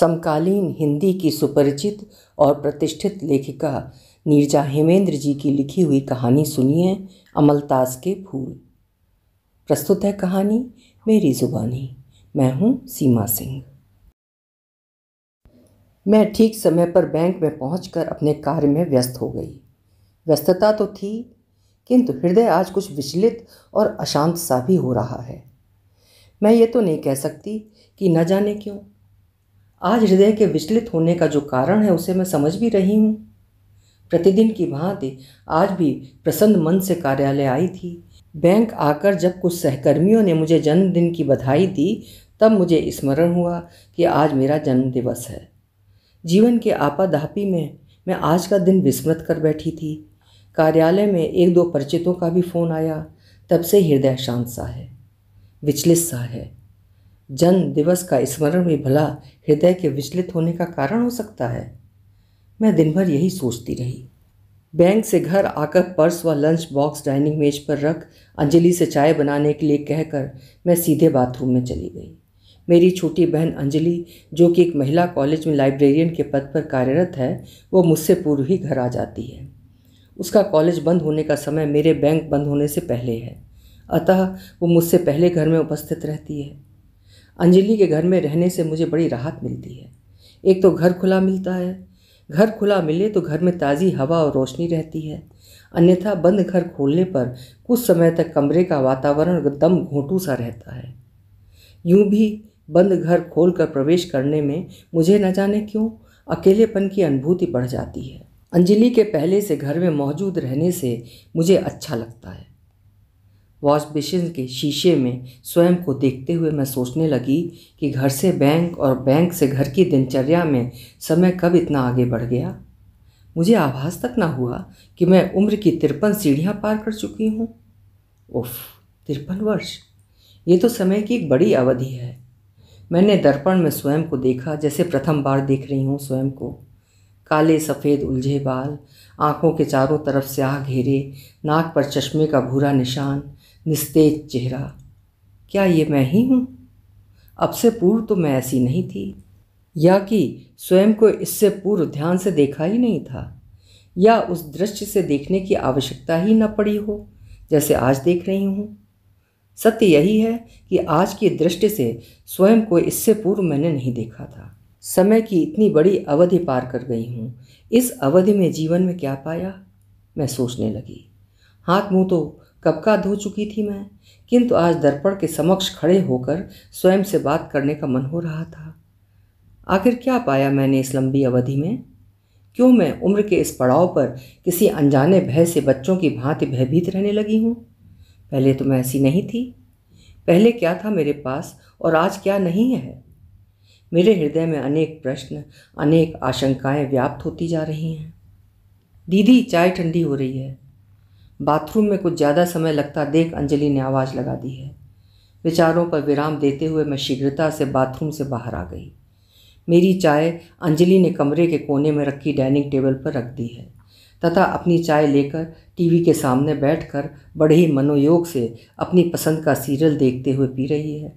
समकालीन हिंदी की सुपरिचित और प्रतिष्ठित लेखिका नीरजा हेमेंद्र जी की लिखी हुई कहानी सुनिए अमलताज के फूल प्रस्तुत है कहानी मेरी जुबानी मैं हूँ सीमा सिंह मैं ठीक समय पर बैंक में पहुंचकर अपने कार्य में व्यस्त हो गई व्यस्तता तो थी किंतु हृदय आज कुछ विचलित और अशांत सा भी हो रहा है मैं ये तो नहीं कह सकती कि न जाने क्यों आज हृदय के विचलित होने का जो कारण है उसे मैं समझ भी रही हूँ प्रतिदिन की भांति आज भी प्रसन्न मन से कार्यालय आई थी बैंक आकर जब कुछ सहकर्मियों ने मुझे जन्मदिन की बधाई दी तब मुझे स्मरण हुआ कि आज मेरा जन्म दिवस है जीवन के आपाधापी में मैं आज का दिन विस्मृत कर बैठी थी कार्यालय में एक दो परिचितों का भी फ़ोन आया तब से हृदय शांत सा है विचलित सा है जन्म दिवस का स्मरण भी भला हृदय के विचलित होने का कारण हो सकता है मैं दिन भर यही सोचती रही बैंक से घर आकर पर्स व लंच बॉक्स डाइनिंग मेज पर रख अंजलि से चाय बनाने के लिए कहकर मैं सीधे बाथरूम में चली गई मेरी छोटी बहन अंजलि जो कि एक महिला कॉलेज में लाइब्रेरियन के पद पर कार्यरत है वो मुझसे पूर्व ही घर आ जाती है उसका कॉलेज बंद होने का समय मेरे बैंक बंद होने से पहले है अतः वो मुझसे पहले घर में उपस्थित रहती है अंजलि के घर में रहने से मुझे बड़ी राहत मिलती है एक तो घर खुला मिलता है घर खुला मिले तो घर में ताज़ी हवा और रोशनी रहती है अन्यथा बंद घर खोलने पर कुछ समय तक कमरे का वातावरण एकदम घोटू सा रहता है यूं भी बंद घर खोल कर प्रवेश करने में मुझे न जाने क्यों अकेलेपन की अनुभूति बढ़ जाती है अंजलि के पहले से घर में मौजूद रहने से मुझे अच्छा लगता है वॉश बेसिन के शीशे में स्वयं को देखते हुए मैं सोचने लगी कि घर से बैंक और बैंक से घर की दिनचर्या में समय कब इतना आगे बढ़ गया मुझे आभास तक ना हुआ कि मैं उम्र की तिरपन सीढ़ियाँ पार कर चुकी हूँ उफ तिरपन वर्ष ये तो समय की एक बड़ी अवधि है मैंने दर्पण में स्वयं को देखा जैसे प्रथम बार देख रही हूँ स्वयं को काले सफ़ेद उलझे बाल आँखों के चारों तरफ स्याह घेरे नाक पर चश्मे का भूरा निशान निस्तेज चेहरा क्या ये मैं ही हूँ अब से पूर्व तो मैं ऐसी नहीं थी या कि स्वयं को इससे पूर्व ध्यान से देखा ही नहीं था या उस दृश्य से देखने की आवश्यकता ही न पड़ी हो जैसे आज देख रही हूँ सत्य यही है कि आज की दृष्टि से स्वयं को इससे पूर्व मैंने नहीं देखा था समय की इतनी बड़ी अवधि पार कर गई हूँ इस अवधि में जीवन में क्या पाया मैं सोचने लगी हाथ मुंह तो कब का धो चुकी थी मैं किंतु आज दर्पण के समक्ष खड़े होकर स्वयं से बात करने का मन हो रहा था आखिर क्या पाया मैंने इस लंबी अवधि में क्यों मैं उम्र के इस पड़ाव पर किसी अनजाने भय से बच्चों की भांति भयभीत रहने लगी हूँ पहले तो मैं ऐसी नहीं थी पहले क्या था मेरे पास और आज क्या नहीं है मेरे हृदय में अनेक प्रश्न अनेक आशंकाएं व्याप्त होती जा रही हैं दीदी चाय ठंडी हो रही है बाथरूम में कुछ ज़्यादा समय लगता देख अंजलि ने आवाज़ लगा दी है विचारों पर विराम देते हुए मैं शीघ्रता से बाथरूम से बाहर आ गई मेरी चाय अंजलि ने कमरे के कोने में रखी डाइनिंग टेबल पर रख दी है तथा अपनी चाय लेकर टीवी के सामने बैठकर बड़े ही मनोयोग से अपनी पसंद का सीरियल देखते हुए पी रही है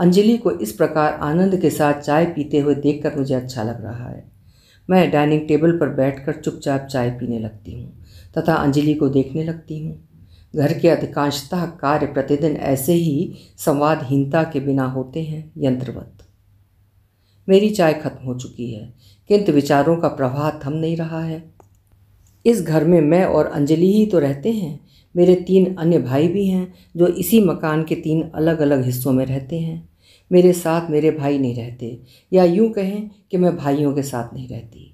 अंजलि को इस प्रकार आनंद के साथ चाय पीते हुए देखकर मुझे अच्छा लग रहा है मैं डाइनिंग टेबल पर बैठकर चुपचाप चाय पीने लगती हूँ तथा अंजलि को देखने लगती हूँ घर के अधिकांशतः कार्य प्रतिदिन ऐसे ही संवादहीनता के बिना होते हैं यंत्रवत मेरी चाय खत्म हो चुकी है किंतु विचारों का प्रवाह थम नहीं रहा है इस घर में मैं और अंजलि ही तो रहते हैं मेरे तीन अन्य भाई भी हैं जो इसी मकान के तीन अलग अलग हिस्सों में रहते हैं मेरे साथ मेरे भाई नहीं रहते या यूँ कहें कि मैं भाइयों के साथ नहीं रहती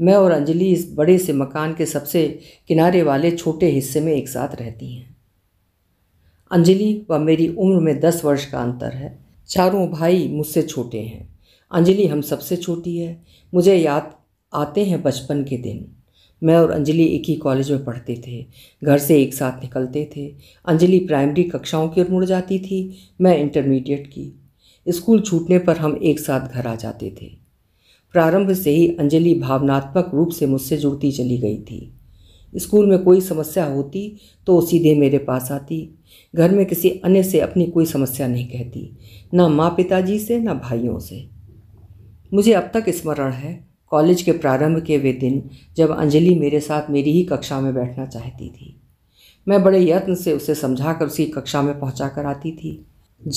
मैं और अंजलि इस बड़े से मकान के सबसे किनारे वाले छोटे हिस्से में एक साथ रहती हैं अंजलि व मेरी उम्र में दस वर्ष का अंतर है चारों भाई मुझसे छोटे हैं अंजलि हम सबसे छोटी है मुझे याद आते हैं बचपन के दिन मैं और अंजलि एक ही कॉलेज में पढ़ते थे घर से एक साथ निकलते थे अंजलि प्राइमरी कक्षाओं की ओर मुड़ जाती थी मैं इंटरमीडिएट की स्कूल छूटने पर हम एक साथ घर आ जाते थे प्रारंभ से ही अंजलि भावनात्मक रूप से मुझसे जुड़ती चली गई थी स्कूल में कोई समस्या होती तो वो सीधे मेरे पास आती घर में किसी अन्य से अपनी कोई समस्या नहीं कहती ना माँ पिताजी से ना भाइयों से मुझे अब तक स्मरण है कॉलेज के प्रारंभ के वे दिन जब अंजलि मेरे साथ मेरी ही कक्षा में बैठना चाहती थी मैं बड़े यत्न से उसे समझा कर उसकी कक्षा में पहुँचा कर आती थी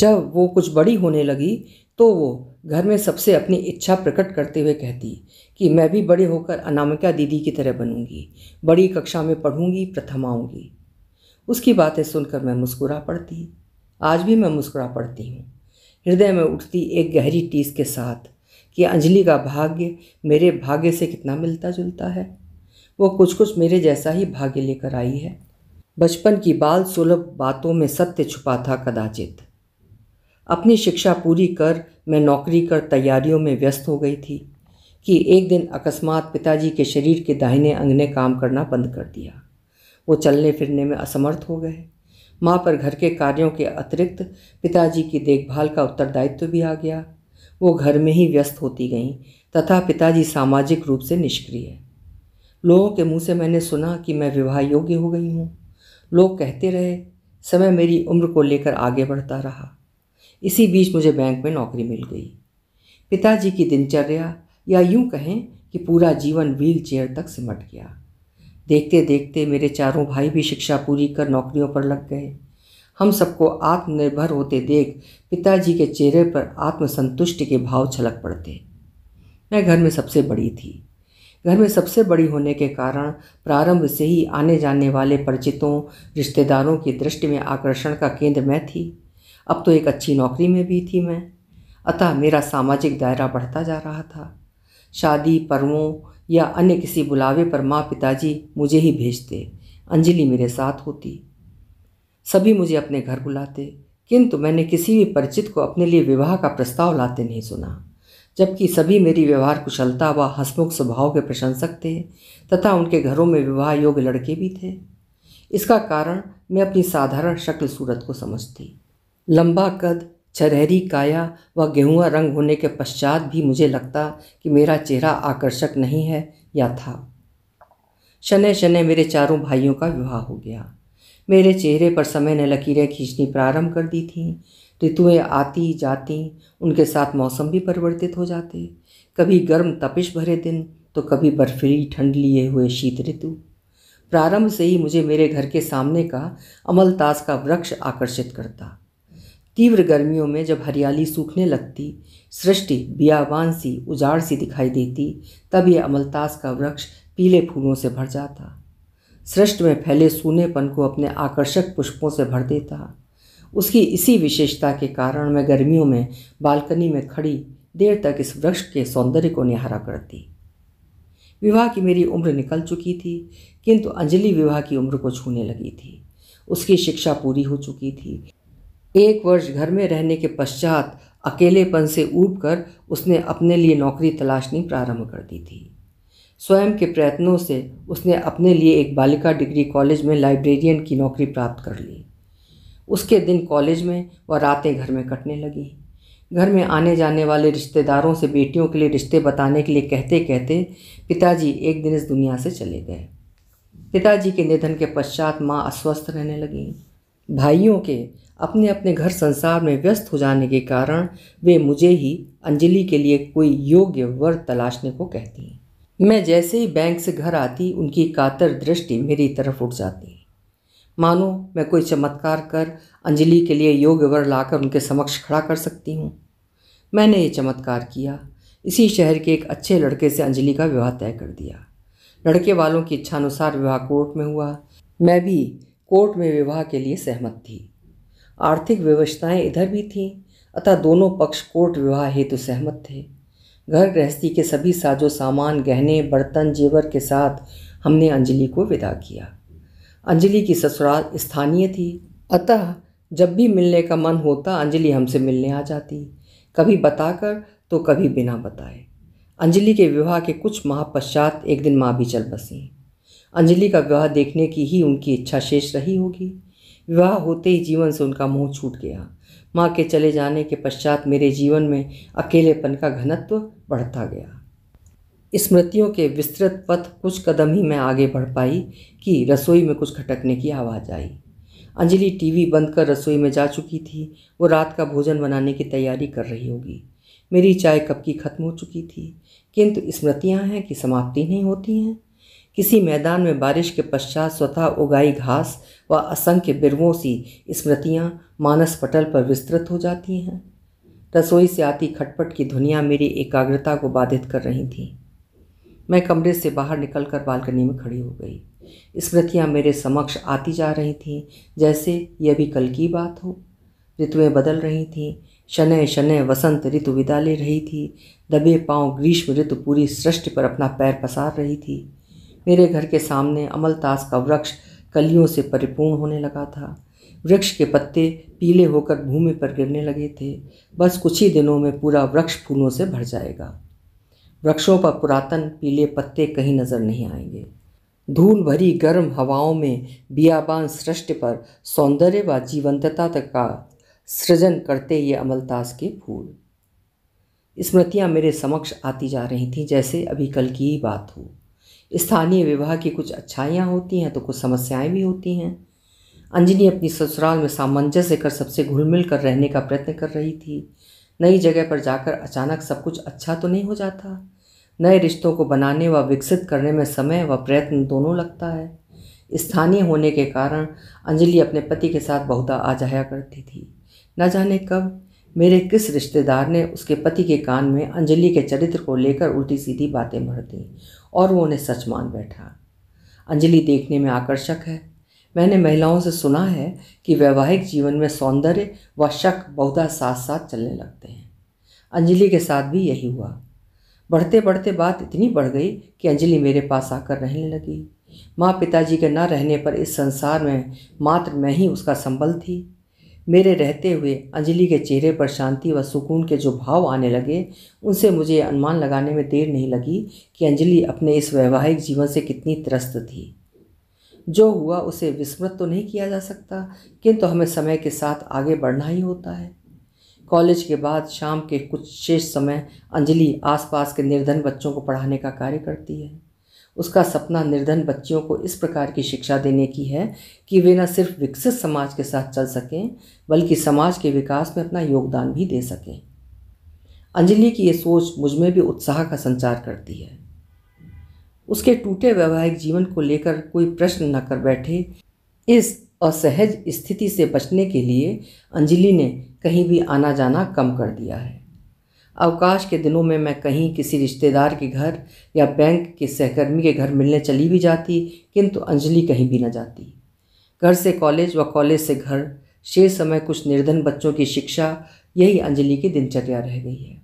जब वो कुछ बड़ी होने लगी तो वो घर में सबसे अपनी इच्छा प्रकट करते हुए कहती कि मैं भी बड़े होकर अनामिका दीदी की तरह बनूंगी बड़ी कक्षा में पढ़ूंगी प्रथम आऊँगी उसकी बातें सुनकर मैं मुस्कुरा पड़ती आज भी मैं मुस्कुरा पड़ती हूँ हृदय में उठती एक गहरी टीस के साथ कि अंजलि का भाग्य मेरे भाग्य से कितना मिलता जुलता है वो कुछ कुछ मेरे जैसा ही भाग्य लेकर आई है बचपन की बाल सुलभ बातों में सत्य छुपा था कदाचित अपनी शिक्षा पूरी कर मैं नौकरी कर तैयारियों में व्यस्त हो गई थी कि एक दिन अकस्मात पिताजी के शरीर के दाहिने अंग ने काम करना बंद कर दिया वो चलने फिरने में असमर्थ हो गए माँ पर घर के कार्यों के अतिरिक्त पिताजी की देखभाल का उत्तरदायित्व भी आ गया वो घर में ही व्यस्त होती गईं तथा पिताजी सामाजिक रूप से निष्क्रिय लोगों के मुंह से मैंने सुना कि मैं विवाह योग्य हो गई हूँ लोग कहते रहे समय मेरी उम्र को लेकर आगे बढ़ता रहा इसी बीच मुझे बैंक में नौकरी मिल गई पिताजी की दिनचर्या या यूं कहें कि पूरा जीवन व्हील चेयर तक सिमट गया देखते देखते मेरे चारों भाई भी शिक्षा पूरी कर नौकरियों पर लग गए हम सबको आत्मनिर्भर होते देख पिताजी के चेहरे पर आत्मसंतुष्टि के भाव छलक पड़ते मैं घर में सबसे बड़ी थी घर में सबसे बड़ी होने के कारण प्रारंभ से ही आने जाने वाले परिचितों रिश्तेदारों की दृष्टि में आकर्षण का केंद्र मैं थी अब तो एक अच्छी नौकरी में भी थी मैं अतः मेरा सामाजिक दायरा बढ़ता जा रहा था शादी पर्वों या अन्य किसी बुलावे पर माँ पिताजी मुझे ही भेजते अंजलि मेरे साथ होती सभी मुझे अपने घर बुलाते किंतु मैंने किसी भी परिचित को अपने लिए विवाह का प्रस्ताव लाते नहीं सुना जबकि सभी मेरी व्यवहार कुशलता व हसमुख स्वभाव के प्रशंसक थे तथा उनके घरों में विवाह योग्य लड़के भी थे इसका कारण मैं अपनी साधारण शक्ल सूरत को समझती लंबा कद छरहरी काया व गेहुआ रंग होने के पश्चात भी मुझे लगता कि मेरा चेहरा आकर्षक नहीं है या था शनै शनै मेरे चारों भाइयों का विवाह हो गया मेरे चेहरे पर समय ने लकीरें खींचनी प्रारंभ कर दी थीं ऋतुएँ आती जाती उनके साथ मौसम भी परिवर्तित हो जाते कभी गर्म तपिश भरे दिन तो कभी बर्फीली ठंड लिए हुए शीत ऋतु प्रारंभ से ही मुझे मेरे घर के सामने का अमलताज का वृक्ष आकर्षित करता तीव्र गर्मियों में जब हरियाली सूखने लगती सृष्टि बियाबान सी उजाड़ सी दिखाई देती तब यह अमलतास का वृक्ष पीले फूलों से भर जाता सृष्टि में फैले सूनेपन को अपने आकर्षक पुष्पों से भर देता उसकी इसी विशेषता के कारण मैं गर्मियों में बालकनी में खड़ी देर तक इस वृक्ष के सौंदर्य को निहारा करती विवाह की मेरी उम्र निकल चुकी थी किंतु अंजलि विवाह की उम्र को छूने लगी थी उसकी शिक्षा पूरी हो चुकी थी एक वर्ष घर में रहने के पश्चात अकेलेपन से ऊब कर उसने अपने लिए नौकरी तलाशनी प्रारंभ कर दी थी स्वयं के प्रयत्नों से उसने अपने लिए एक बालिका डिग्री कॉलेज में लाइब्रेरियन की नौकरी प्राप्त कर ली उसके दिन कॉलेज में व रातें घर में कटने लगी घर में आने जाने वाले रिश्तेदारों से बेटियों के लिए रिश्ते बताने के लिए कहते कहते पिताजी एक दिन इस दुनिया से चले गए पिताजी के निधन के पश्चात माँ अस्वस्थ रहने लगीं भाइयों के अपने अपने घर संसार में व्यस्त हो जाने के कारण वे मुझे ही अंजलि के लिए कोई योग्य वर तलाशने को कहती हैं मैं जैसे ही बैंक से घर आती उनकी कातर दृष्टि मेरी तरफ उठ जाती मानो मैं कोई चमत्कार कर अंजलि के लिए योग्य वर लाकर उनके समक्ष खड़ा कर सकती हूँ मैंने ये चमत्कार किया इसी शहर के एक अच्छे लड़के से अंजलि का विवाह तय कर दिया लड़के वालों की इच्छानुसार विवाह कोर्ट में हुआ मैं भी कोर्ट में विवाह के लिए सहमत थी आर्थिक व्यवस्थाएं इधर भी थीं अतः दोनों पक्ष कोर्ट विवाह हेतु तो सहमत थे घर गृहस्थी के सभी साजो सामान गहने बर्तन जेवर के साथ हमने अंजलि को विदा किया अंजलि की ससुराल स्थानीय थी अतः जब भी मिलने का मन होता अंजलि हमसे मिलने आ जाती कभी बताकर तो कभी बिना बताए अंजलि के विवाह के कुछ माह पश्चात एक दिन माँ भी चल बसें अंजलि का विवाह देखने की ही उनकी इच्छा शेष रही होगी विवाह होते ही जीवन से उनका मुंह छूट गया माँ के चले जाने के पश्चात मेरे जीवन में अकेलेपन का घनत्व बढ़ता गया स्मृतियों के विस्तृत पथ कुछ कदम ही मैं आगे बढ़ पाई कि रसोई में कुछ खटकने की आवाज़ आई अंजलि टीवी बंद कर रसोई में जा चुकी थी वो रात का भोजन बनाने की तैयारी कर रही होगी मेरी चाय कप की खत्म हो चुकी थी किंतु स्मृतियाँ हैं कि समाप्ति नहीं होती हैं किसी मैदान में बारिश के पश्चात स्वतः उगाई घास व असंख्य बिरवों सी स्मृतियाँ मानस पटल पर विस्तृत हो जाती हैं रसोई से आती खटपट की ध्वनियाँ मेरी एकाग्रता को बाधित कर रही थीं मैं कमरे से बाहर निकलकर बालकनी में खड़ी हो गई स्मृतियाँ मेरे समक्ष आती जा रही थीं जैसे यह भी कल की बात हो ऋतुएं बदल रही थीं शनय शनय वसंत ऋतु विदा ले रही थी दबे पांव ग्रीष्म ऋतु पूरी सृष्टि पर अपना पैर पसार रही थी मेरे घर के सामने अमलतास का वृक्ष कलियों से परिपूर्ण होने लगा था वृक्ष के पत्ते पीले होकर भूमि पर गिरने लगे थे बस कुछ ही दिनों में पूरा वृक्ष फूलों से भर जाएगा वृक्षों पर पुरातन पीले पत्ते कहीं नज़र नहीं आएंगे धूल भरी गर्म हवाओं में बियाबान सृष्टि पर सौंदर्य व जीवंतता तक का सृजन करते ये अमलतास के फूल स्मृतियाँ मेरे समक्ष आती जा रही थीं जैसे अभी कल की ही बात हो स्थानीय विवाह की कुछ अच्छाइयाँ होती हैं तो कुछ समस्याएँ भी होती हैं अंजनी अपनी ससुराल में सामंजस्य कर सबसे घुल मिल कर रहने का प्रयत्न कर रही थी नई जगह पर जाकर अचानक सब कुछ अच्छा तो नहीं हो जाता नए रिश्तों को बनाने व विकसित करने में समय व प्रयत्न दोनों लगता है स्थानीय होने के कारण अंजलि अपने पति के साथ बहुत आ जाया करती थी न जाने कब मेरे किस रिश्तेदार ने उसके पति के कान में अंजलि के चरित्र को लेकर उल्टी सीधी बातें भर दी और वो उन्हें सच मान बैठा अंजलि देखने में आकर्षक है मैंने महिलाओं से सुना है कि वैवाहिक जीवन में सौंदर्य व शक बहुधा साथ साथ चलने लगते हैं अंजलि के साथ भी यही हुआ बढ़ते बढ़ते बात इतनी बढ़ गई कि अंजलि मेरे पास आकर रहने लगी माँ पिताजी के न रहने पर इस संसार में मात्र मैं ही उसका संबल थी मेरे रहते हुए अंजलि के चेहरे पर शांति व सुकून के जो भाव आने लगे उनसे मुझे अनुमान लगाने में देर नहीं लगी कि अंजलि अपने इस वैवाहिक जीवन से कितनी त्रस्त थी जो हुआ उसे विस्मृत तो नहीं किया जा सकता किंतु हमें समय के साथ आगे बढ़ना ही होता है कॉलेज के बाद शाम के कुछ शेष समय अंजलि आसपास के निर्धन बच्चों को पढ़ाने का कार्य करती है उसका सपना निर्धन बच्चियों को इस प्रकार की शिक्षा देने की है कि वे न सिर्फ विकसित समाज के साथ चल सकें बल्कि समाज के विकास में अपना योगदान भी दे सकें अंजलि की ये सोच मुझमें भी उत्साह का संचार करती है उसके टूटे वैवाहिक जीवन को लेकर कोई प्रश्न न कर बैठे इस असहज स्थिति से बचने के लिए अंजलि ने कहीं भी आना जाना कम कर दिया है अवकाश के दिनों में मैं कहीं किसी रिश्तेदार के घर या बैंक के सहकर्मी के घर मिलने चली भी जाती किंतु अंजलि कहीं भी न जाती घर से कॉलेज व कॉलेज से घर शेष समय कुछ निर्धन बच्चों की शिक्षा यही अंजलि की दिनचर्या रह गई है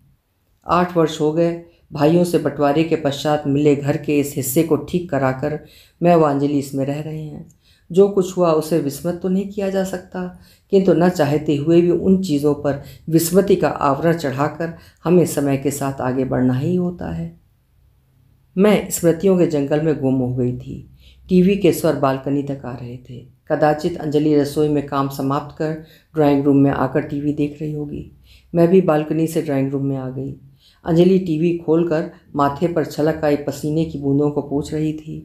आठ वर्ष हो गए भाइयों से बंटवारे के पश्चात मिले घर के इस हिस्से को ठीक कराकर मैं व अंजलि इसमें रह रहे हैं जो कुछ हुआ उसे विस्मत तो नहीं किया जा सकता किंतु न चाहते हुए भी उन चीज़ों पर विस्मृति का आवरण चढ़ाकर हमें समय के साथ आगे बढ़ना ही होता है मैं स्मृतियों के जंगल में गुम हो गई थी टीवी के स्वर बालकनी तक आ रहे थे कदाचित अंजलि रसोई में काम समाप्त कर ड्राइंग रूम में आकर टीवी देख रही होगी मैं भी बालकनी से ड्राइंग रूम में आ गई अंजलि टीवी खोलकर माथे पर छलक आई पसीने की बूंदों को पूछ रही थी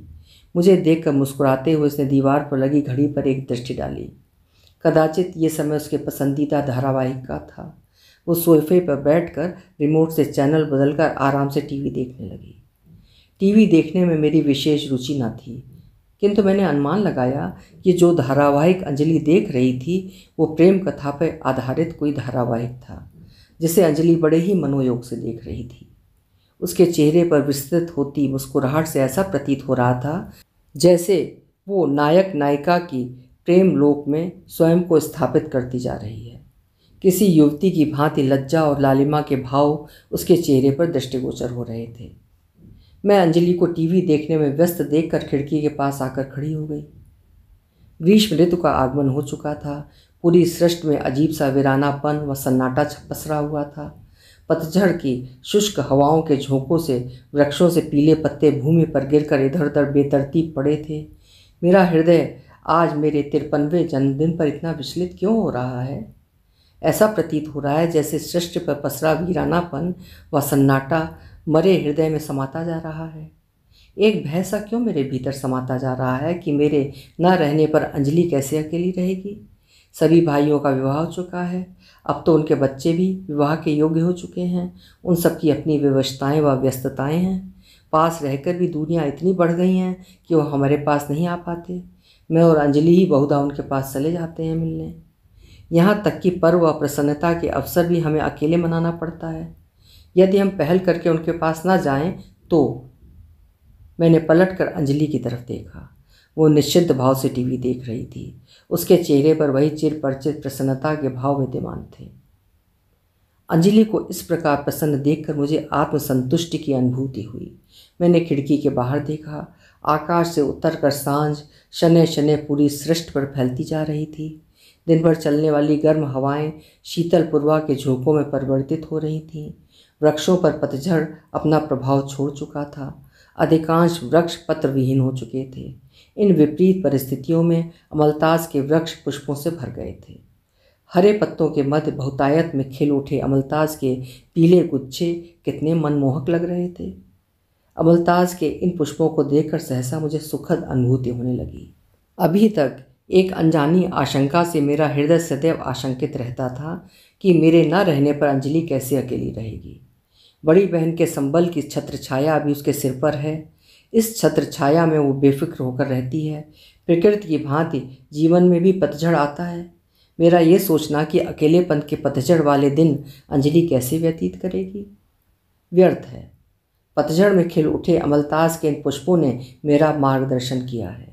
मुझे देखकर मुस्कुराते हुए उसने दीवार पर लगी घड़ी पर एक दृष्टि डाली कदाचित ये समय उसके पसंदीदा धारावाहिक का था वो सोफे पर बैठकर रिमोट से चैनल बदलकर आराम से टीवी देखने लगी टीवी देखने में मेरी विशेष रुचि न थी किंतु मैंने अनुमान लगाया कि जो धारावाहिक अंजलि देख रही थी वो प्रेम कथा पर आधारित कोई धारावाहिक था जिसे अंजलि बड़े ही मनोयोग से देख रही थी उसके चेहरे पर विस्तृत होती मुस्कुराहट से ऐसा प्रतीत हो रहा था जैसे वो नायक नायिका की प्रेम लोक में स्वयं को स्थापित करती जा रही है किसी युवती की भांति लज्जा और लालिमा के भाव उसके चेहरे पर दृष्टिगोचर हो रहे थे मैं अंजलि को टीवी देखने में व्यस्त देखकर खिड़की के पास आकर खड़ी हो गई ग्रीष्म ऋतु का आगमन हो चुका था पूरी सृष्टि में अजीब सा वीरानापन व सन्नाटा पसरा हुआ था पतझड़ की शुष्क हवाओं के झोंकों से वृक्षों से पीले पत्ते भूमि पर गिरकर इधर उधर बेतरतीब पड़े थे मेरा हृदय आज मेरे तिरपनवे जन्मदिन पर इतना विचलित क्यों हो रहा है ऐसा प्रतीत हो रहा है जैसे सृष्टि पर पसरा वीरानापन व सन्नाटा मरे हृदय में समाता जा रहा है एक भैंसा क्यों मेरे भीतर समाता जा रहा है कि मेरे न रहने पर अंजलि कैसे अकेली रहेगी सभी भाइयों का विवाह हो चुका है अब तो उनके बच्चे भी विवाह के योग्य हो चुके हैं उन सब की अपनी व्यवस्थाएं व व्यस्तताएं हैं पास रहकर भी दूरियाँ इतनी बढ़ गई हैं कि वो हमारे पास नहीं आ पाते मैं और अंजलि ही बहुधा उनके पास चले जाते हैं मिलने यहाँ तक कि पर्व व प्रसन्नता के अवसर भी हमें अकेले मनाना पड़ता है यदि हम पहल करके उनके पास ना जाएं तो मैंने पलट कर अंजलि की तरफ देखा वो निश्चिंत भाव से टीवी देख रही थी उसके चेहरे पर वही चिर परिचित प्रसन्नता के भाव विद्यमान थे अंजलि को इस प्रकार प्रसन्न देखकर मुझे आत्मसंतुष्टि की अनुभूति हुई मैंने खिड़की के बाहर देखा आकाश से उतर कर सांझ शनै शनै पूरी सृष्टि पर फैलती जा रही थी दिन भर चलने वाली गर्म हवाएं शीतल पूर्वा के झोंकों में परिवर्तित हो रही थीं वृक्षों पर पतझड़ अपना प्रभाव छोड़ चुका था अधिकांश वृक्ष पत्रविहीन हो चुके थे इन विपरीत परिस्थितियों में अमलताज के वृक्ष पुष्पों से भर गए थे हरे पत्तों के मध्य बहुतायत में खिल उठे अमलताज के पीले गुच्छे कितने मनमोहक लग रहे थे अमलताज के इन पुष्पों को देखकर सहसा मुझे सुखद अनुभूति होने लगी अभी तक एक अनजानी आशंका से मेरा हृदय सदैव आशंकित रहता था कि मेरे न रहने पर अंजलि कैसे अकेली रहेगी बड़ी बहन के संबल की छत्र छाया अभी उसके सिर पर है इस छत्र छाया में वो बेफिक्र होकर रहती है प्रकृति की भांति जीवन में भी पतझड़ आता है मेरा ये सोचना कि अकेलेपन के पतझड़ वाले दिन अंजलि कैसे व्यतीत करेगी व्यर्थ है पतझड़ में खिल उठे अमलताज के इन पुष्पों ने मेरा मार्गदर्शन किया है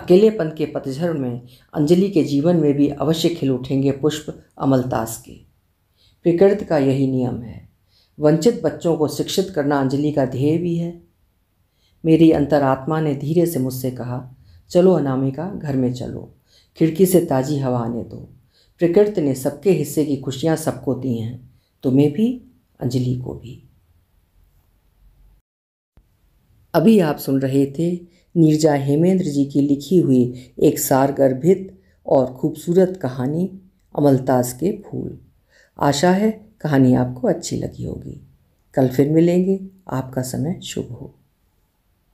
अकेलेपन के पतझड़ में अंजलि के जीवन में भी अवश्य खिल उठेंगे पुष्प अमलतास के प्रकृति का यही नियम है वंचित बच्चों को शिक्षित करना अंजलि का ध्येय भी है मेरी अंतरात्मा ने धीरे से मुझसे कहा चलो अनामिका घर में चलो खिड़की से ताज़ी हवा आने दो प्रकृति ने सबके हिस्से की खुशियाँ सबको दी हैं तुम्हें भी अंजलि को भी अभी आप सुन रहे थे नीरजा हेमेंद्र जी की लिखी हुई एक सार गर्भित और खूबसूरत कहानी अमलताज के फूल आशा है कहानी आपको अच्छी लगी होगी कल फिर मिलेंगे आपका समय शुभ हो